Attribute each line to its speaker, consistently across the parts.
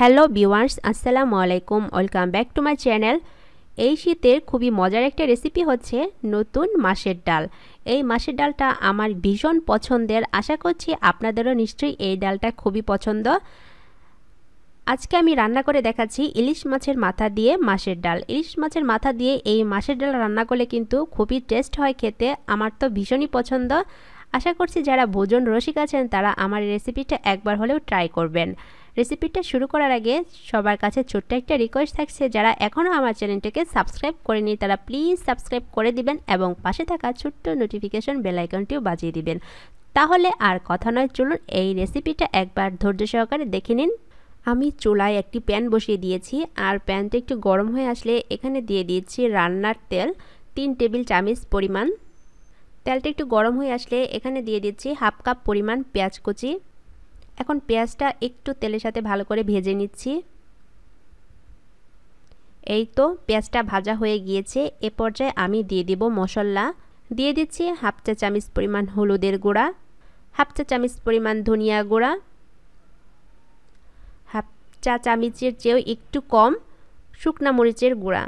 Speaker 1: hello viewers আসসালামু আলাইকুম welcome back to my channel এই শীতের খুবই মজার একটা রেসিপি হচ্ছে নতুন মাসের ডাল এই মাসের ডালটা আমার ভীষণ পছন্দের আশা করছি আপনাদেরও নিশ্চয়ই এই ডালটা খুবই পছন্দ আজকে আমি রান্না করে দেখাচ্ছি ইলিশ মাছের মাথা দিয়ে মাছের ডাল ইলিশ মাছের মাথা দিয়ে এই মাছের ডাল রান্না করলে কিন্তু খুবই টেস্ট হয় খেতে আমার তো ভীষণই পছন্দ আশা করছি যারা ভোজন রসিক আছেন তারা আমার রেসিপিটা একবার হলেও ট্রাই করবেন রেসিপিটা শুরু করার আগে সবার কাছে ছোট্ট একটা রিকোয়েস্ট থাকছে যারা এখনও আমার চ্যানেলটাকে সাবস্ক্রাইব করেনি তারা প্লিজ সাবস্ক্রাইব করে দিবেন এবং পাশে থাকা ছোট্ট নোটিফিকেশন বেলাইকনটিও বাজিয়ে দিবেন তাহলে আর কথা নয় চলুন এই রেসিপিটা একবার ধৈর্য সহকারে দেখে নিন আমি চুলায় একটি প্যান বসিয়ে দিয়েছি আর প্যানটা একটু গরম হয়ে আসলে এখানে দিয়ে দিয়েছি রান্নার তেল তিন টেবিল চামচ পরিমাণ তেলটা একটু গরম হয়ে আসলে এখানে দিয়ে দিচ্ছি হাফ কাপ পরিমাণ পেঁয়াজ কুচি এখন পেঁয়াজটা একটু তেলের সাথে ভালো করে ভেজে নিচ্ছি এই তো পেঁয়াজটা ভাজা হয়ে গিয়েছে এ পর্যায়ে আমি দিয়ে দিব মশলা দিয়ে দিচ্ছি হাফ চা চামিচ পরিমাণ হলুদের গুঁড়া হাফ চা চামিচ পরিমাণ ধনিয়া গুঁড়া হাফ চা চামিচের চেয়েও একটু কম শুকনা মরিচের গুঁড়া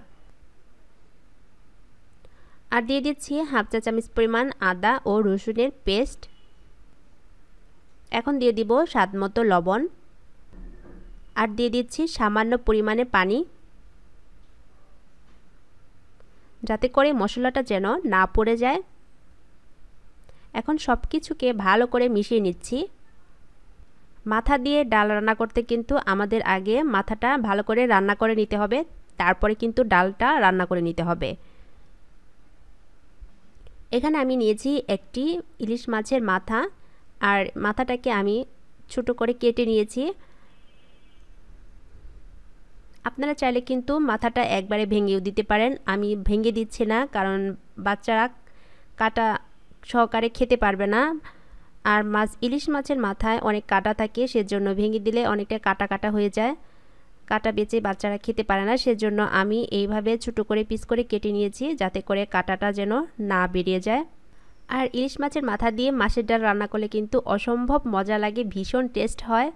Speaker 1: আর দিয়ে দিচ্ছি হাফ চা চামিচ পরিমাণ আদা ও রসুনের পেস্ট এখন দিয়ে দিব স্বাদ মতো লবণ আর দিয়ে দিচ্ছি সামান্য পরিমাণে পানি যাতে করে মশলাটা যেন না পড়ে যায় এখন সব কিছুকে ভালো করে মিশিয়ে নিচ্ছি মাথা দিয়ে ডাল রান্না করতে কিন্তু আমাদের আগে মাথাটা ভালো করে রান্না করে নিতে হবে তারপরে কিন্তু ডালটা রান্না করে নিতে হবে এখানে আমি নিয়েছি একটি ইলিশ মাছের মাথা আর মাথাটাকে আমি ছোট করে কেটে নিয়েছি আপনারা চাইলে কিন্তু মাথাটা একবারে ভেঙেও দিতে পারেন আমি ভেঙে দিচ্ছি না কারণ বাচ্চারা কাটা সহকারে খেতে পারবে না আর মাছ ইলিশ মাছের মাথায় অনেক কাটা থাকে সেজন্য ভেঙে দিলে অনেকটা কাটা কাটা হয়ে যায় কাটা বেঁচে বাচ্চারা খেতে পারে না সেজন্য আমি এইভাবে ছোটো করে পিস করে কেটে নিয়েছি যাতে করে কাটাটা যেন না বেরিয়ে যায় আর ইলিশ মাছের মাথা দিয়ে মাছের ডাল রান্না করলে কিন্তু অসম্ভব মজা লাগে ভীষণ টেস্ট হয়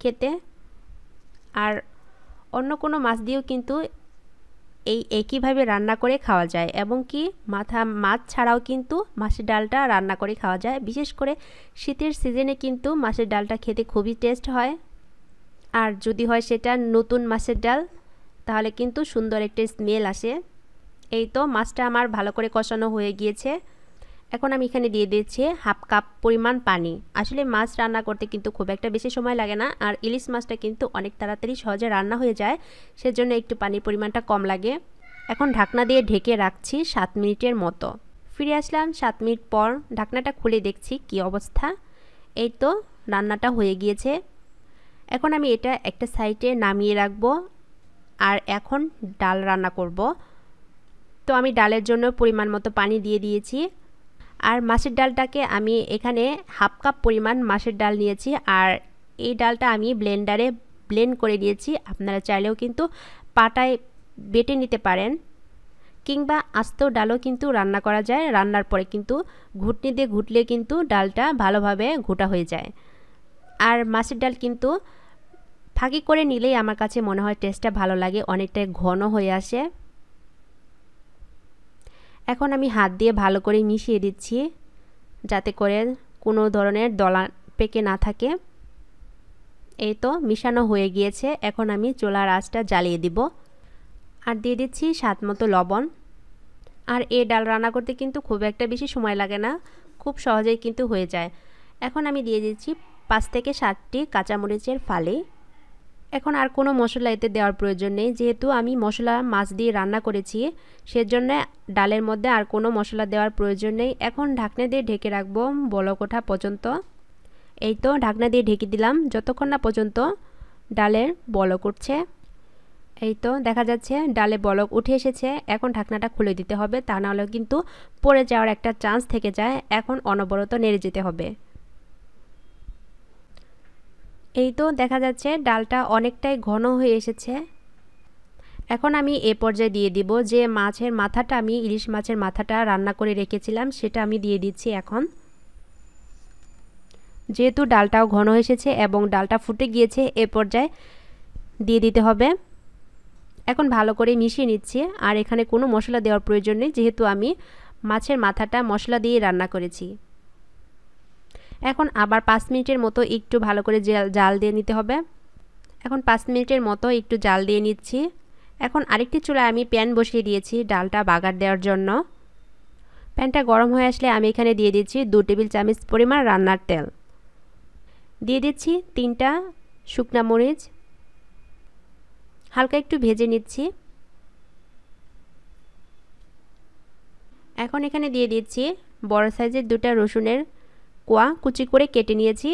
Speaker 1: খেতে আর অন্য কোনো মাছ দিয়েও কিন্তু এই একইভাবে রান্না করে খাওয়া যায় এবং কি মাথা মাছ ছাড়াও কিন্তু মাছের ডালটা রান্না করে খাওয়া যায় বিশেষ করে শীতের সিজনে কিন্তু মাছের ডালটা খেতে খুবই টেস্ট হয় আর যদি হয় সেটা নতুন মাছের ডাল তাহলে কিন্তু সুন্দর একটা স্মেল আসে এই তো মাছটা আমার ভালো করে কষানো হয়ে গিয়েছে এখন আমি এখানে দিয়ে দিয়েছি হাফ কাপ পরিমাণ পানি আসলে মাছ রান্না করতে কিন্তু খুব একটা বেশি সময় লাগে না আর ইলিশ মাছটা কিন্তু অনেক তাড়াতাড়ি সহজে রান্না হয়ে যায় সেজন্য একটু পানির পরিমাণটা কম লাগে এখন ঢাকনা দিয়ে ঢেকে রাখছি সাত মিনিটের মতো ফিরে আসলাম সাত মিনিট পর ঢাকনাটা খুলে দেখছি কি অবস্থা এই তো রান্নাটা হয়ে গিয়েছে এখন আমি এটা একটা সাইডে নামিয়ে রাখবো আর এখন ডাল রান্না করব তো আমি ডালের জন্য পরিমাণ মতো পানি দিয়ে দিয়েছি আর মাছের ডালটাকে আমি এখানে হাফ কাপ পরিমাণ মাছের ডাল নিয়েছি আর এই ডালটা আমি ব্লেন্ডারে ব্লেন্ড করে দিয়েছি আপনারা চাইলেও কিন্তু পাটায় বেটে নিতে পারেন কিংবা আস্ত ডালও কিন্তু রান্না করা যায় রান্নার পরে কিন্তু ঘুটনি দিয়ে ঘুটলে কিন্তু ডালটা ভালোভাবে ঘোটা হয়ে যায় আর মাছের ডাল কিন্তু ফাঁকি করে নিলেই আমার কাছে মনে হয় টেস্টটা ভালো লাগে অনেকটাই ঘন হয়ে আসে এখন আমি হাত দিয়ে ভালো করে মিশিয়ে দিচ্ছি যাতে করে কোনো ধরনের দলা পেকে না থাকে এই তো মিশানো হয়ে গিয়েছে এখন আমি চোলার রাসটা জ্বালিয়ে দিব আর দিয়ে দিচ্ছি স্বাদ মতো লবণ আর এ ডাল রান্না করতে কিন্তু খুব একটা বেশি সময় লাগে না খুব সহজেই কিন্তু হয়ে যায় এখন আমি দিয়ে দিচ্ছি পাঁচ থেকে সাতটি কাঁচামরিচের ফালি এখন আর কোনো মশলা এতে দেওয়ার প্রয়োজন নেই যেহেতু আমি মশলা মাছ দিয়ে রান্না করেছি সেজন্য ডালের মধ্যে আর কোনো মশলা দেওয়ার প্রয়োজন নেই এখন ঢাকনা দিয়ে ঢেকে রাখবো বলকোঠা পর্যন্ত এই তো ঢাকনা দিয়ে ঢেকে দিলাম যতক্ষণ না পর্যন্ত ডালের বলক উঠছে এই তো দেখা যাচ্ছে ডালে বলক উঠে এসেছে এখন ঢাকনাটা খুলে দিতে হবে তা নাহলে কিন্তু পড়ে যাওয়ার একটা চান্স থেকে যায় এখন অনবরত নেড়ে যেতে হবে এই তো দেখা যাচ্ছে ডালটা অনেকটাই ঘন হয়ে এসেছে এখন আমি এ পর্যায়ে দিয়ে দিব যে মাছের মাথাটা আমি ইলিশ মাছের মাথাটা রান্না করে রেখেছিলাম সেটা আমি দিয়ে দিচ্ছি এখন যেহেতু ডালটাও ঘন এসেছে এবং ডালটা ফুটে গিয়েছে এ পর্যায়ে দিয়ে দিতে হবে এখন ভালো করে মিশিয়ে নিচ্ছি আর এখানে কোনো মশলা দেওয়ার প্রয়োজন নেই যেহেতু আমি মাছের মাথাটা মশলা দিয়ে রান্না করেছি এখন আবার পাঁচ মিনিটের মতো একটু ভালো করে জাল দিয়ে নিতে হবে এখন পাঁচ মিনিটের মতো একটু জাল দিয়ে নিচ্ছি এখন আরেকটি চুলায় আমি প্যান বসিয়ে দিয়েছি ডালটা বাগার দেওয়ার জন্য প্যানটা গরম হয়ে আসলে আমি এখানে দিয়ে দিচ্ছি দু টেবিল চামচ পরিমাণ রান্নার তেল দিয়ে দিচ্ছি তিনটা শুকনা মরিচ হালকা একটু ভেজে নিচ্ছি এখন এখানে দিয়ে দিচ্ছি বড় সাইজের দুটা রসুনের কোয়া কুচি করে কেটে নিয়েছি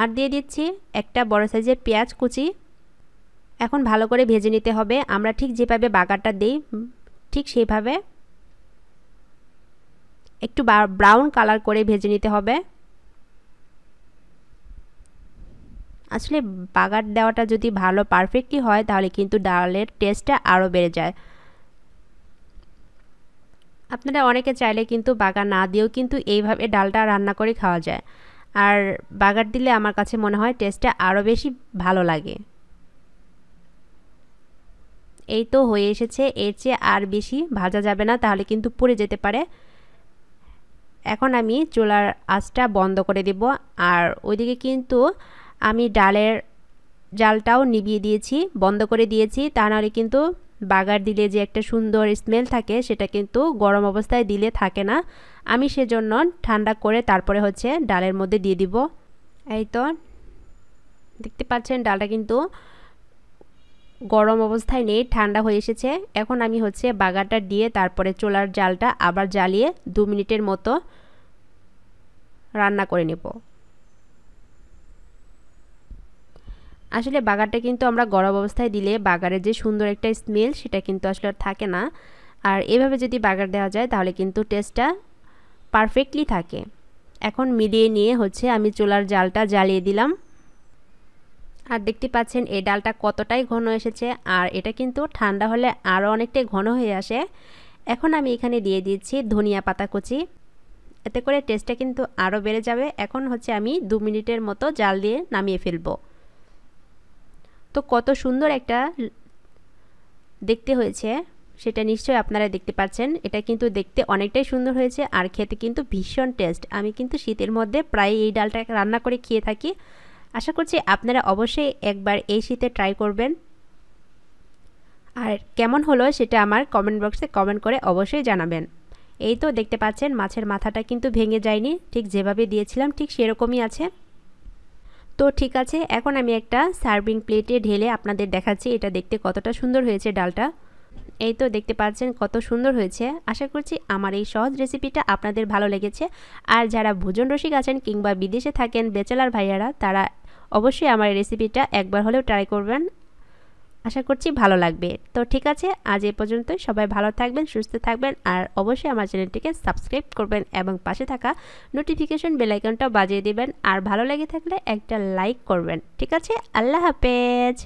Speaker 1: আর দিয়ে দিচ্ছি একটা বড় সাইজের পেঁয়াজ কুচি এখন ভালো করে ভেজে নিতে হবে আমরা ঠিক যেভাবে বাগারটা দিই ঠিক সেইভাবে একটু ব্রাউন কালার করে ভেজে নিতে হবে আসলে বাগার দেওয়াটা যদি ভালো পারফেক্টলি হয় তাহলে কিন্তু ডালের টেস্টটা আরও বেড়ে যায় আপনারা অনেকে চাইলে কিন্তু বাগা না দিয়েও কিন্তু এইভাবে ডালটা রান্না করে খাওয়া যায় আর বাগার দিলে আমার কাছে মনে হয় টেস্টটা আরও বেশি ভালো লাগে এই তো হয়ে এসেছে এর চেয়ে আর বেশি ভাজা যাবে না তাহলে কিন্তু পুড়ে যেতে পারে এখন আমি চুলার আঁচটা বন্ধ করে দেব আর ওইদিকে কিন্তু আমি ডালের জালটাও নিবিয়ে দিয়েছি বন্ধ করে দিয়েছি তা নাহলে কিন্তু বাগার দিলে যে একটা সুন্দর স্মেল থাকে সেটা কিন্তু গরম অবস্থায় দিলে থাকে না আমি সেজন্য ঠান্ডা করে তারপরে হচ্ছে ডালের মধ্যে দিয়ে দিব এই তো দেখতে পাচ্ছেন ডালটা কিন্তু গরম অবস্থায় নেই ঠান্ডা হয়ে এসেছে এখন আমি হচ্ছে বাগারটা দিয়ে তারপরে চোলার জালটা আবার জ্বালিয়ে দু মিনিটের মতো রান্না করে নেব আসলে বাগারটা কিন্তু আমরা গরম অবস্থায় দিলে বাগারে যে সুন্দর একটা স্মেল সেটা কিন্তু আসলে থাকে না আর এভাবে যদি বাগার দেওয়া যায় তাহলে কিন্তু টেস্টটা পারফেক্টলি থাকে এখন মিলিয়ে নিয়ে হচ্ছে আমি চুলার জালটা জ্বালিয়ে দিলাম আর দেখতে পাচ্ছেন এই ডালটা কতটাই ঘন এসেছে আর এটা কিন্তু ঠান্ডা হলে আরও অনেকটাই ঘন হয়ে আসে এখন আমি এখানে দিয়ে দিয়েছি ধনিয়া পাতা কুচি এতে করে টেস্টটা কিন্তু আরও বেড়ে যাবে এখন হচ্ছে আমি দু মিনিটের মতো জাল দিয়ে নামিয়ে ফেলবো তো কত সুন্দর একটা দেখতে হয়েছে সেটা নিশ্চয়ই আপনারা দেখতে পাচ্ছেন এটা কিন্তু দেখতে অনেকটাই সুন্দর হয়েছে আর খেতে কিন্তু ভীষণ টেস্ট আমি কিন্তু শীতের মধ্যে প্রায় এই ডালটা রান্না করে খেয়ে থাকি আশা করছি আপনারা অবশ্যই একবার এই শীতে ট্রাই করবেন আর কেমন হলো সেটা আমার কমেন্ট বক্সে কমেন্ট করে অবশ্যই জানাবেন এই তো দেখতে পাচ্ছেন মাছের মাথাটা কিন্তু ভেঙে যায়নি ঠিক যেভাবে দিয়েছিলাম ঠিক সেরকমই আছে তো ঠিক আছে এখন আমি একটা সার্ভিং প্লেটে ঢেলে আপনাদের দেখাচ্ছি এটা দেখতে কতটা সুন্দর হয়েছে ডালটা এই তো দেখতে পাচ্ছেন কত সুন্দর হয়েছে আশা করছি আমার এই সহজ রেসিপিটা আপনাদের ভালো লেগেছে আর যারা ভোজন রসিক আছেন কিংবা বিদেশে থাকেন বেচেলার ভাইয়ারা তারা অবশ্যই আমার এই রেসিপিটা একবার হলেও ট্রাই করবেন আশা করছি ভালো লাগবে তো ঠিক আছে আজ এ পর্যন্তই সবাই ভালো থাকবেন সুস্থ থাকবেন আর অবশ্যই আমার চ্যানেলটিকে সাবস্ক্রাইব করবেন এবং পাশে থাকা নোটিফিকেশন বেলাইকনটা বাজিয়ে দিবেন আর ভালো লেগে থাকলে একটা লাইক করবেন ঠিক আছে আল্লাহ হাফেজ